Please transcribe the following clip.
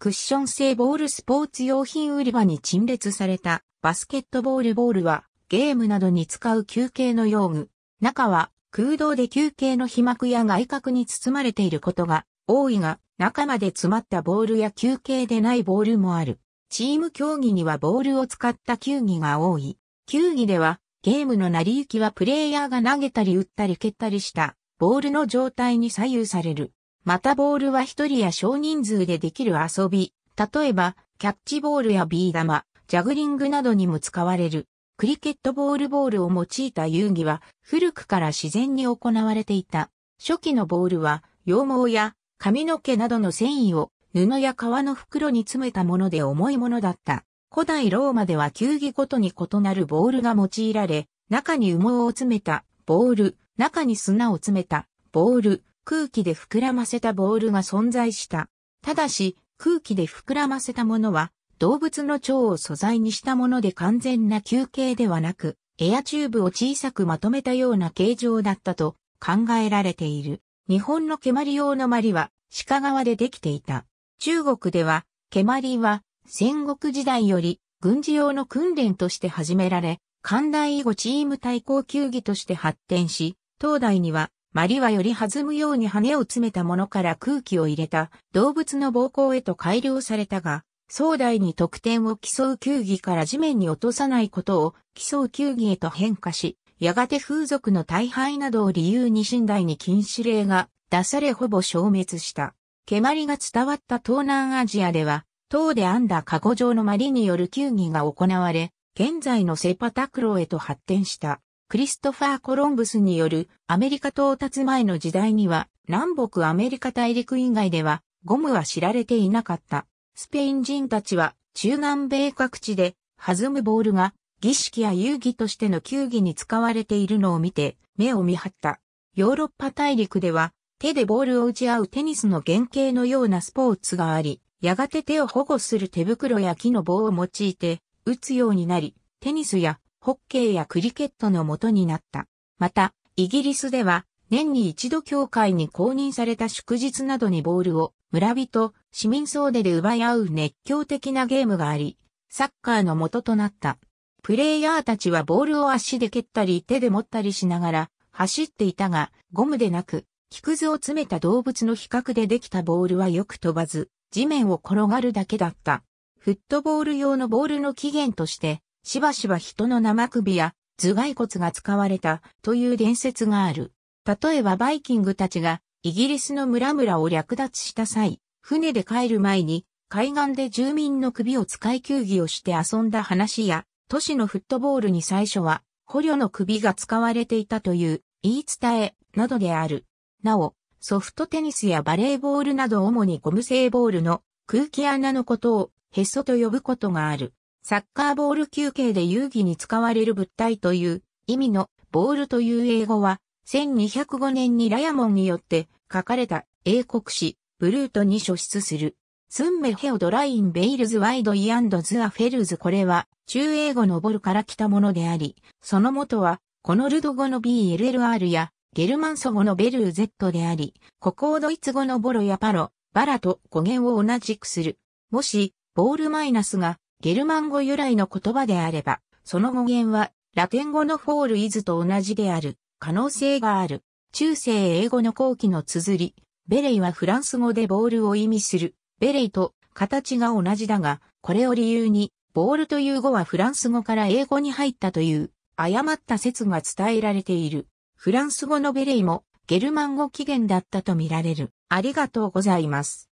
クッション製ボールスポーツ用品売り場に陳列されたバスケットボールボールはゲームなどに使う休憩の用具。中は空洞で休憩の被膜や外角に包まれていることが多いが中まで詰まったボールや休憩でないボールもある。チーム競技にはボールを使った球技が多い。球技ではゲームの成り行きはプレイヤーが投げたり打ったり蹴ったりしたボールの状態に左右される。またボールは一人や少人数でできる遊び、例えば、キャッチボールやビー玉、ジャグリングなどにも使われる。クリケットボールボールを用いた遊戯は古くから自然に行われていた。初期のボールは羊毛や髪の毛などの繊維を布や革の袋に詰めたもので重いものだった。古代ローマでは球技ごとに異なるボールが用いられ、中に羽毛を詰めたボール、中に砂を詰めたボール、空気で膨らませたボールが存在した。ただし、空気で膨らませたものは、動物の腸を素材にしたもので完全な球形ではなく、エアチューブを小さくまとめたような形状だったと考えられている。日本の蹴鞠用の鞠は鹿側でできていた。中国では、蹴鞠は戦国時代より軍事用の訓練として始められ、寛大以後チーム対抗球技として発展し、東大にはマリはより弾むように羽を詰めたものから空気を入れた動物の膀胱へと改良されたが、壮大に得点を競う球技から地面に落とさないことを競う球技へと変化し、やがて風俗の大敗などを理由に寝台に禁止令が出されほぼ消滅した。蹴鞠が伝わった東南アジアでは、塔で編んだカゴ状のマリによる球技が行われ、現在のセパタクローへと発展した。クリストファー・コロンブスによるアメリカ到達前の時代には南北アメリカ大陸以外ではゴムは知られていなかった。スペイン人たちは中南米各地で弾むボールが儀式や遊戯としての球技に使われているのを見て目を見張った。ヨーロッパ大陸では手でボールを打ち合うテニスの原型のようなスポーツがあり、やがて手を保護する手袋や木の棒を用いて打つようになり、テニスやホッケーやクリケットの元になった。また、イギリスでは、年に一度教会に公認された祝日などにボールを村人、市民総出で奪い合う熱狂的なゲームがあり、サッカーの元となった。プレイヤーたちはボールを足で蹴ったり手で持ったりしながら走っていたが、ゴムでなく、木くずを詰めた動物の比較でできたボールはよく飛ばず、地面を転がるだけだった。フットボール用のボールの起源として、しばしば人の生首や頭蓋骨が使われたという伝説がある。例えばバイキングたちがイギリスの村々を略奪した際、船で帰る前に海岸で住民の首を使い球技をして遊んだ話や、都市のフットボールに最初は捕虜の首が使われていたという言い伝えなどである。なお、ソフトテニスやバレーボールなど主にゴム製ボールの空気穴のことをへそと呼ぶことがある。サッカーボール球形で遊戯に使われる物体という意味のボールという英語は1205年にラヤモンによって書かれた英国史ブルートに書出する。スンメヘオドラインベイルズワイドイアンドズアフェルズこれは中英語のボルから来たものであり、その元はこのルド語の BLLR やゲルマンソ語のベルー Z であり、ここをドイツ語のボロやパロ、バラと語源を同じくする。もし、ボールマイナスがゲルマン語由来の言葉であれば、その語源はラテン語のフォールイズと同じである可能性がある。中世英語の後期の綴り、ベレイはフランス語でボールを意味する、ベレイと形が同じだが、これを理由に、ボールという語はフランス語から英語に入ったという誤った説が伝えられている。フランス語のベレイもゲルマン語起源だったとみられる。ありがとうございます。